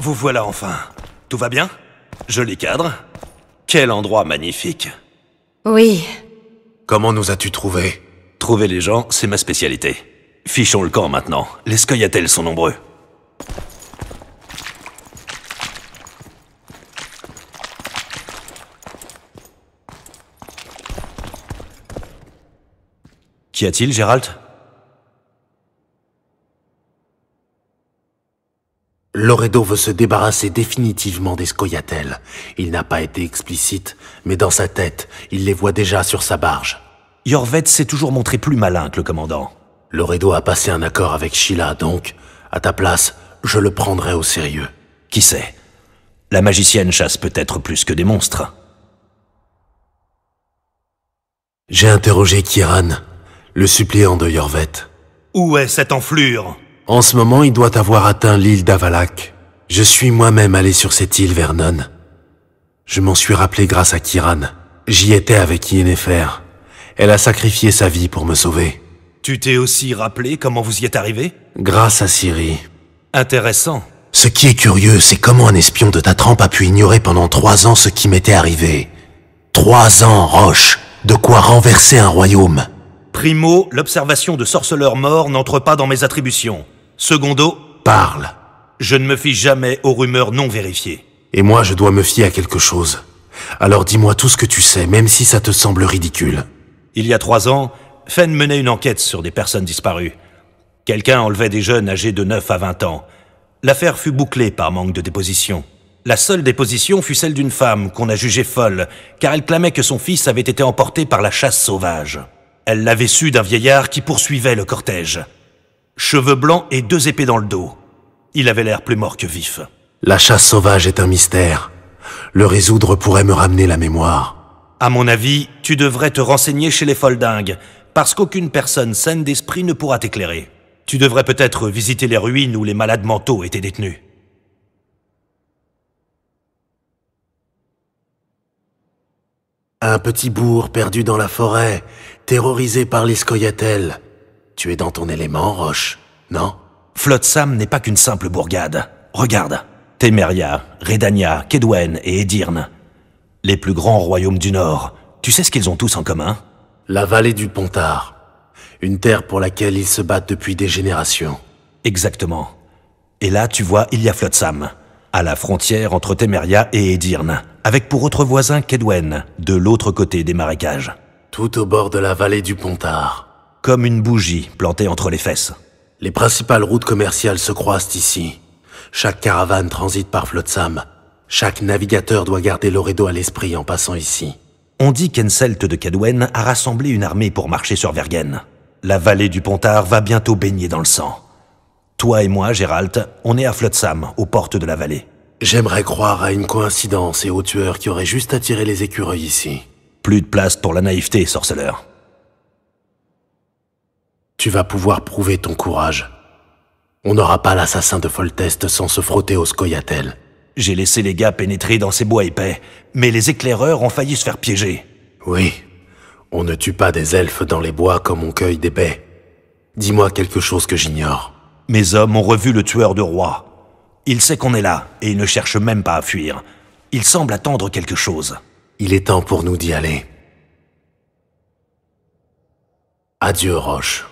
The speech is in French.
Vous voilà enfin. Tout va bien Joli cadre Quel endroit magnifique. Oui. Comment nous as-tu trouvés Trouver les gens, c'est ma spécialité. Fichons le camp maintenant. Les Scoyatelles sont nombreux. Qu'y a-t-il, Gérald Loredo veut se débarrasser définitivement des Scoyatelles. Il n'a pas été explicite, mais dans sa tête, il les voit déjà sur sa barge. Yorvet s'est toujours montré plus malin que le commandant. Loredo a passé un accord avec Sheila, donc, à ta place, je le prendrai au sérieux. Qui sait La magicienne chasse peut-être plus que des monstres. J'ai interrogé Kiran, le suppléant de Yorvet. Où est cette enflure en ce moment, il doit avoir atteint l'île d'Avalak. Je suis moi-même allé sur cette île, Vernon. Je m'en suis rappelé grâce à Kiran. J'y étais avec Yennefer. Elle a sacrifié sa vie pour me sauver. Tu t'es aussi rappelé comment vous y êtes arrivé Grâce à Siri. Intéressant. Ce qui est curieux, c'est comment un espion de ta trempe a pu ignorer pendant trois ans ce qui m'était arrivé. Trois ans, Roche, de quoi renverser un royaume. Primo, l'observation de sorceleurs morts n'entre pas dans mes attributions. Secondo, parle. Je ne me fie jamais aux rumeurs non vérifiées. Et moi, je dois me fier à quelque chose. Alors dis-moi tout ce que tu sais, même si ça te semble ridicule. Il y a trois ans, Fenn menait une enquête sur des personnes disparues. Quelqu'un enlevait des jeunes âgés de 9 à 20 ans. L'affaire fut bouclée par manque de déposition. La seule déposition fut celle d'une femme qu'on a jugée folle, car elle clamait que son fils avait été emporté par la chasse sauvage. Elle l'avait su d'un vieillard qui poursuivait le cortège cheveux blancs et deux épées dans le dos. Il avait l'air plus mort que vif. La chasse sauvage est un mystère. Le résoudre pourrait me ramener la mémoire. À mon avis, tu devrais te renseigner chez les Foldingues, parce qu'aucune personne saine d'esprit ne pourra t'éclairer. Tu devrais peut-être visiter les ruines où les malades mentaux étaient détenus. Un petit bourg perdu dans la forêt, terrorisé par les scoyatelles Tu es dans ton élément, Roche non Flotsam n'est pas qu'une simple bourgade. Regarde. Temeria, Redania, Kedwen et Edirne. Les plus grands royaumes du Nord. Tu sais ce qu'ils ont tous en commun La vallée du Pontard. Une terre pour laquelle ils se battent depuis des générations. Exactement. Et là, tu vois, il y a Flotsam, à la frontière entre Temeria et Edirne, avec pour autre voisin Kedwen, de l'autre côté des marécages. Tout au bord de la vallée du Pontard. Comme une bougie plantée entre les fesses. Les principales routes commerciales se croisent ici. Chaque caravane transite par Flotsam. Chaque navigateur doit garder l'Oredo à l'esprit en passant ici. On dit qu'Enselt de Cadwen a rassemblé une armée pour marcher sur Vergen. La vallée du Pontard va bientôt baigner dans le sang. Toi et moi, Gérald, on est à Flotsam, aux portes de la vallée. J'aimerais croire à une coïncidence et aux tueurs qui auraient juste attiré les écureuils ici. Plus de place pour la naïveté, sorceleur tu vas pouvoir prouver ton courage. On n'aura pas l'assassin de Foltest sans se frotter au scoyatel. J'ai laissé les gars pénétrer dans ces bois épais, mais les éclaireurs ont failli se faire piéger. Oui, on ne tue pas des elfes dans les bois comme on cueille des baies. Dis-moi quelque chose que j'ignore. Mes hommes ont revu le tueur de roi. Il sait qu'on est là, et il ne cherche même pas à fuir. Il semble attendre quelque chose. Il est temps pour nous d'y aller. Adieu, Roche.